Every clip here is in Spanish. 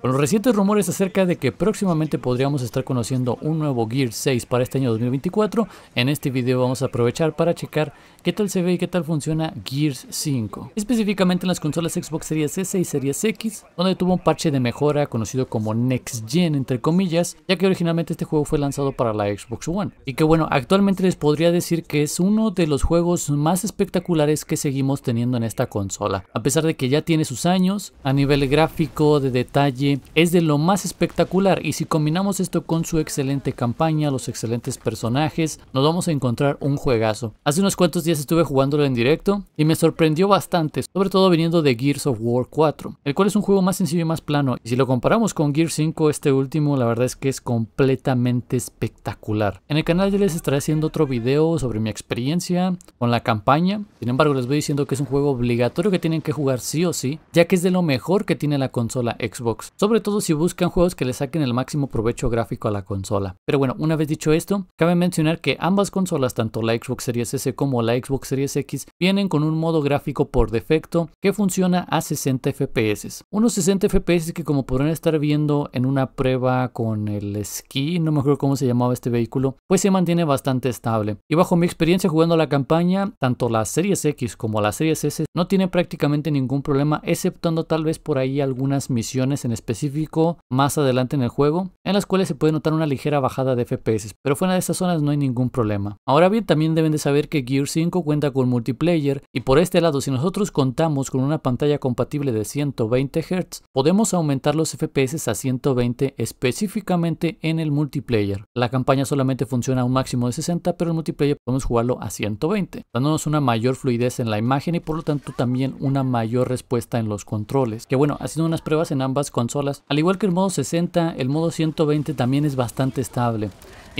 Con los recientes rumores acerca de que próximamente podríamos estar conociendo un nuevo Gears 6 para este año 2024, en este video vamos a aprovechar para checar qué tal se ve y qué tal funciona Gears 5. Específicamente en las consolas Xbox Series S y Series X, donde tuvo un parche de mejora conocido como Next Gen entre comillas, ya que originalmente este juego fue lanzado para la Xbox One. Y que bueno, actualmente les podría decir que es uno de los juegos más espectaculares que seguimos teniendo en esta consola. A pesar de que ya tiene sus años, a nivel gráfico, de detalle, es de lo más espectacular y si combinamos esto con su excelente campaña, los excelentes personajes, nos vamos a encontrar un juegazo. Hace unos cuantos días estuve jugándolo en directo y me sorprendió bastante, sobre todo viniendo de Gears of War 4, el cual es un juego más sencillo y más plano. Y si lo comparamos con Gears 5, este último la verdad es que es completamente espectacular. En el canal ya les estaré haciendo otro video sobre mi experiencia con la campaña, sin embargo les voy diciendo que es un juego obligatorio que tienen que jugar sí o sí, ya que es de lo mejor que tiene la consola Xbox sobre todo si buscan juegos que le saquen el máximo provecho gráfico a la consola. Pero bueno, una vez dicho esto, cabe mencionar que ambas consolas, tanto la Xbox Series S como la Xbox Series X, vienen con un modo gráfico por defecto que funciona a 60 FPS. Unos 60 FPS que como podrán estar viendo en una prueba con el Ski, no me acuerdo cómo se llamaba este vehículo, pues se mantiene bastante estable. Y bajo mi experiencia jugando la campaña, tanto la Series X como la Series S no tiene prácticamente ningún problema, exceptuando tal vez por ahí algunas misiones en especial específico más adelante en el juego, en las cuales se puede notar una ligera bajada de FPS, pero fuera de estas zonas no hay ningún problema. Ahora bien, también deben de saber que Gear 5 cuenta con multiplayer y por este lado, si nosotros contamos con una pantalla compatible de 120 Hz, podemos aumentar los FPS a 120 específicamente en el multiplayer. La campaña solamente funciona a un máximo de 60, pero el multiplayer podemos jugarlo a 120, dándonos una mayor fluidez en la imagen y por lo tanto también una mayor respuesta en los controles. Que bueno, haciendo unas pruebas en ambas consolas, al igual que el modo 60, el modo 120 también es bastante estable.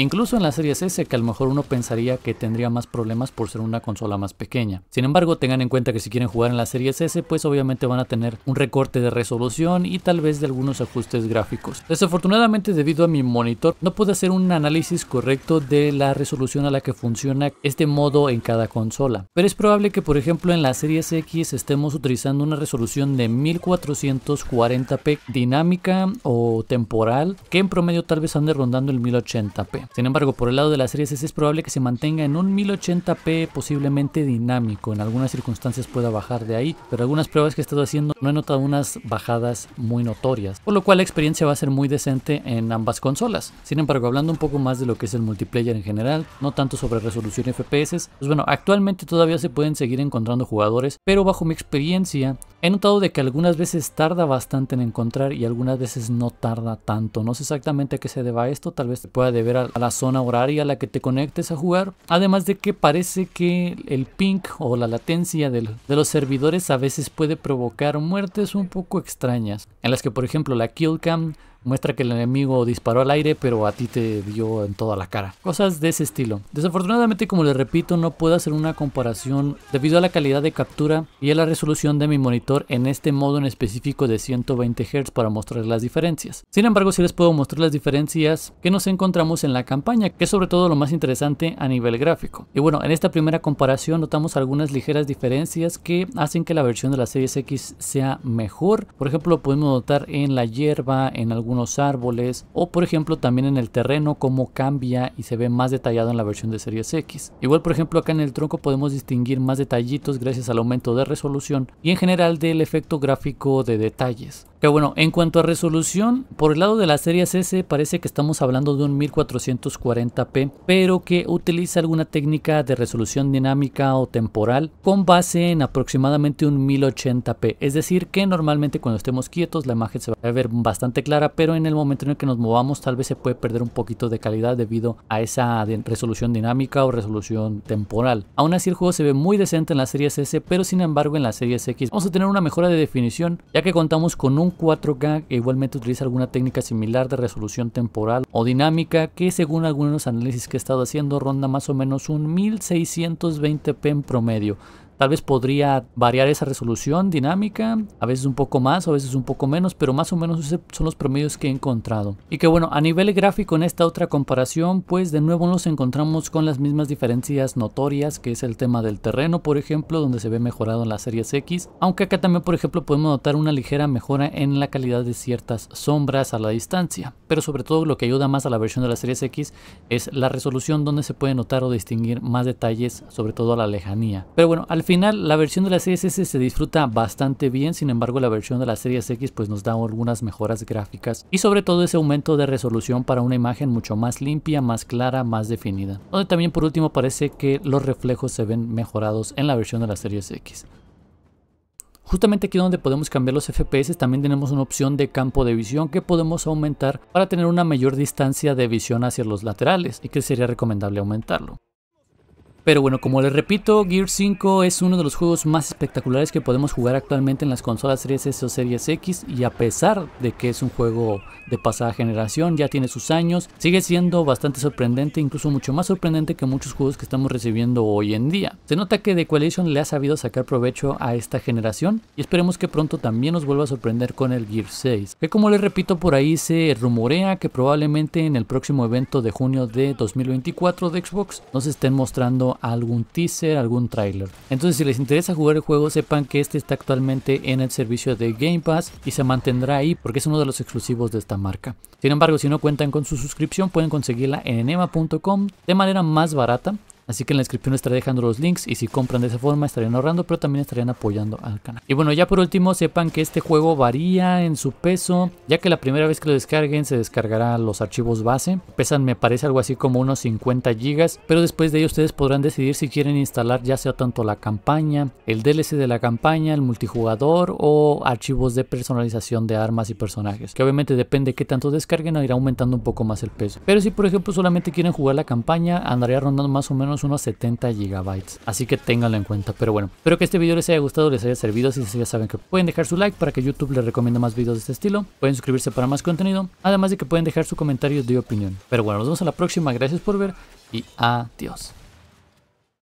Incluso en la serie S, que a lo mejor uno pensaría que tendría más problemas por ser una consola más pequeña. Sin embargo, tengan en cuenta que si quieren jugar en la serie S, pues obviamente van a tener un recorte de resolución y tal vez de algunos ajustes gráficos. Desafortunadamente, debido a mi monitor, no puedo hacer un análisis correcto de la resolución a la que funciona este modo en cada consola. Pero es probable que, por ejemplo, en la serie X estemos utilizando una resolución de 1440p dinámica o temporal, que en promedio tal vez ande rondando el 1080p. Sin embargo, por el lado de las series es probable que se mantenga en un 1080p posiblemente dinámico, en algunas circunstancias pueda bajar de ahí, pero algunas pruebas que he estado haciendo no he notado unas bajadas muy notorias, por lo cual la experiencia va a ser muy decente en ambas consolas. Sin embargo, hablando un poco más de lo que es el multiplayer en general, no tanto sobre resolución y FPS, pues bueno, actualmente todavía se pueden seguir encontrando jugadores, pero bajo mi experiencia he notado de que algunas veces tarda bastante en encontrar y algunas veces no tarda tanto. No sé exactamente a qué se deba esto, tal vez se pueda deber al la zona horaria a la que te conectes a jugar. Además de que parece que el ping o la latencia de los servidores a veces puede provocar muertes un poco extrañas, en las que por ejemplo la killcam Muestra que el enemigo disparó al aire, pero a ti te dio en toda la cara. Cosas de ese estilo. Desafortunadamente, como les repito, no puedo hacer una comparación debido a la calidad de captura y a la resolución de mi monitor en este modo en específico de 120 Hz para mostrar las diferencias. Sin embargo, sí les puedo mostrar las diferencias que nos encontramos en la campaña, que es sobre todo lo más interesante a nivel gráfico. Y bueno, en esta primera comparación notamos algunas ligeras diferencias que hacen que la versión de la Series X sea mejor. Por ejemplo, podemos notar en la hierba, en algún los árboles o por ejemplo también en el terreno cómo cambia y se ve más detallado en la versión de Series X. Igual por ejemplo acá en el tronco podemos distinguir más detallitos gracias al aumento de resolución y en general del efecto gráfico de detalles. Pero bueno, en cuanto a resolución, por el lado de la serie S parece que estamos hablando de un 1440p, pero que utiliza alguna técnica de resolución dinámica o temporal con base en aproximadamente un 1080p. Es decir, que normalmente cuando estemos quietos la imagen se va a ver bastante clara, pero en el momento en el que nos movamos tal vez se puede perder un poquito de calidad debido a esa resolución dinámica o resolución temporal. Aún así el juego se ve muy decente en la serie S, pero sin embargo en la serie X vamos a tener una mejora de definición, ya que contamos con un 4K que igualmente utiliza alguna técnica similar de resolución temporal o dinámica que según algunos análisis que he estado haciendo ronda más o menos un 1620p en promedio. Tal vez podría variar esa resolución dinámica, a veces un poco más, a veces un poco menos, pero más o menos son los promedios que he encontrado. Y que bueno, a nivel gráfico en esta otra comparación, pues de nuevo nos encontramos con las mismas diferencias notorias, que es el tema del terreno, por ejemplo, donde se ve mejorado en las series X, aunque acá también, por ejemplo, podemos notar una ligera mejora en la calidad de ciertas sombras a la distancia, pero sobre todo lo que ayuda más a la versión de la series X es la resolución donde se puede notar o distinguir más detalles, sobre todo a la lejanía. Pero bueno, al final la versión de la serie S se disfruta bastante bien, sin embargo la versión de la Series X pues nos da algunas mejoras gráficas y sobre todo ese aumento de resolución para una imagen mucho más limpia, más clara, más definida. Donde también por último parece que los reflejos se ven mejorados en la versión de la Series X. Justamente aquí donde podemos cambiar los FPS también tenemos una opción de campo de visión que podemos aumentar para tener una mayor distancia de visión hacia los laterales y que sería recomendable aumentarlo. Pero bueno, como les repito, Gear 5 es uno de los juegos más espectaculares que podemos jugar actualmente en las consolas Series S o Series X y a pesar de que es un juego de pasada generación, ya tiene sus años, sigue siendo bastante sorprendente, incluso mucho más sorprendente que muchos juegos que estamos recibiendo hoy en día. Se nota que The Coalition le ha sabido sacar provecho a esta generación y esperemos que pronto también nos vuelva a sorprender con el Gear 6, que como les repito por ahí se rumorea que probablemente en el próximo evento de junio de 2024 de Xbox nos estén mostrando algún teaser, algún tráiler. Entonces si les interesa jugar el juego, sepan que este está actualmente en el servicio de Game Pass y se mantendrá ahí porque es uno de los exclusivos de esta marca. Sin embargo, si no cuentan con su suscripción, pueden conseguirla en enema.com de manera más barata Así que en la descripción estaré dejando los links y si compran de esa forma estarían ahorrando, pero también estarían apoyando al canal. Y bueno, ya por último, sepan que este juego varía en su peso, ya que la primera vez que lo descarguen se descargarán los archivos base. Pesan, me parece, algo así como unos 50 GB pero después de ello ustedes podrán decidir si quieren instalar ya sea tanto la campaña, el DLC de la campaña, el multijugador o archivos de personalización de armas y personajes, que obviamente depende de qué tanto descarguen, irá aumentando un poco más el peso. Pero si por ejemplo solamente quieren jugar la campaña, andaría rondando más o menos unos 70 gigabytes, Así que ténganlo en cuenta. Pero bueno, espero que este video les haya gustado, les haya servido. Si ya saben que pueden dejar su like para que YouTube les recomiende más videos de este estilo. Pueden suscribirse para más contenido. Además de que pueden dejar su comentario de opinión. Pero bueno, nos vemos en la próxima. Gracias por ver y adiós.